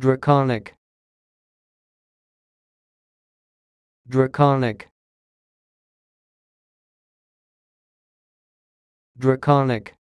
Draconic Draconic Draconic